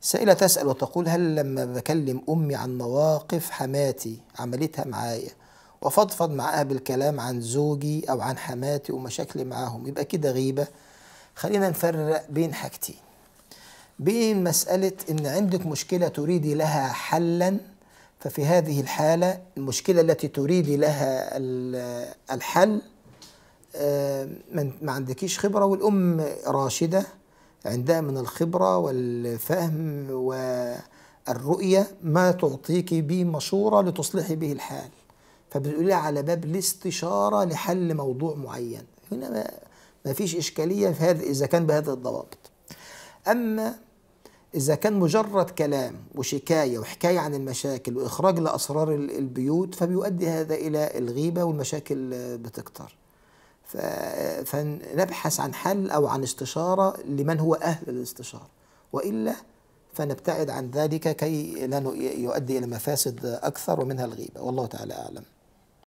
سائلة تسأل وتقول هل لما بكلم أمي عن مواقف حماتي عملتها معايا وفضفض معاها بالكلام عن زوجي أو عن حماتي ومشاكلي معاهم يبقى كده غيبة خلينا نفرق بين حاجتين بين مسألة إن عندك مشكلة تريدي لها حلا ففي هذه الحالة المشكلة التي تريدي لها الحل آه، ما عندكيش خبرة والأم راشدة عندها من الخبرة والفهم والرؤية ما تعطيك به مشورة لتصلحي به الحال فبتقولي على باب الاستشارة لحل موضوع معين هنا ما فيش إشكالية في هذا إذا كان بهذه الضوابط أما إذا كان مجرد كلام وشكاية وحكاية عن المشاكل وإخراج لأسرار البيوت فبيؤدي هذا إلى الغيبة والمشاكل بتكتر فنبحث عن حل أو عن استشارة لمن هو أهل الاستشارة وإلا فنبتعد عن ذلك كي لا يؤدي إلى مفاسد أكثر ومنها الغيبة والله تعالى أعلم